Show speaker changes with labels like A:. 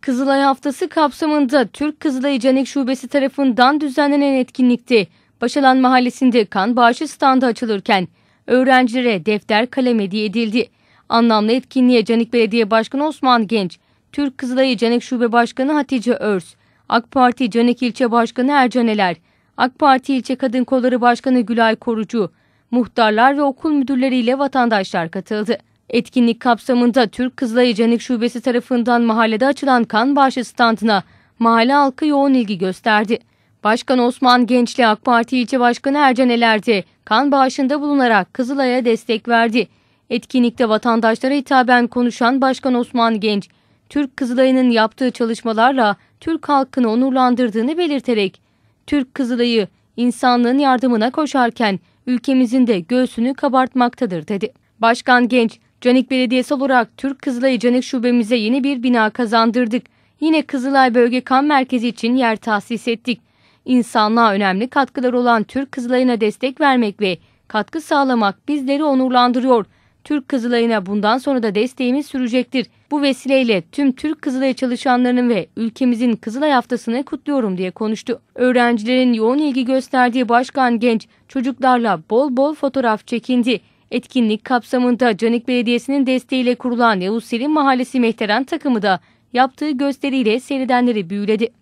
A: Kızılay Haftası kapsamında Türk Kızılay Canik Şubesi tarafından düzenlenen etkinlikte Başalan Mahallesi'nde kan bağışı standı açılırken öğrencilere defter kalem hediye edildi. Anlamlı etkinliğe Canik Belediye Başkanı Osman Genç, Türk Kızılay Canik Şube Başkanı Hatice Örs, AK Parti Canik İlçe Başkanı Ercaneler, AK Parti İlçe Kadın Kolları Başkanı Gülay Korucu, muhtarlar ve okul müdürleriyle vatandaşlar katıldı. Etkinlik kapsamında Türk Kızılay Cenik Şubesi tarafından mahallede açılan kan bağışı standına mahalle halkı yoğun ilgi gösterdi. Başkan Osman Gençli AK Parti ilçe başkanı Ercan Eler'de kan bağışında bulunarak Kızılay'a destek verdi. Etkinlikte vatandaşlara hitaben konuşan Başkan Osman Genç, Türk Kızılay'ının yaptığı çalışmalarla Türk halkını onurlandırdığını belirterek, Türk Kızılay'ı insanlığın yardımına koşarken ülkemizin de göğsünü kabartmaktadır dedi. Başkan Genç, Canik Belediyesi olarak Türk Kızılay Canik Şubemize yeni bir bina kazandırdık. Yine Kızılay Bölge Kan Merkezi için yer tahsis ettik. İnsanlığa önemli katkılar olan Türk Kızılay'ına destek vermek ve katkı sağlamak bizleri onurlandırıyor. Türk Kızılay'ına bundan sonra da desteğimiz sürecektir. Bu vesileyle tüm Türk Kızılay çalışanlarının ve ülkemizin Kızılay haftasını kutluyorum diye konuştu. Öğrencilerin yoğun ilgi gösterdiği Başkan Genç çocuklarla bol bol fotoğraf çekindi. Etkinlik kapsamında Canik Belediyesi'nin desteğiyle kurulan Yavuz Selim Mahallesi Mehteran takımı da yaptığı gösteriyle seyredenleri büyüledi.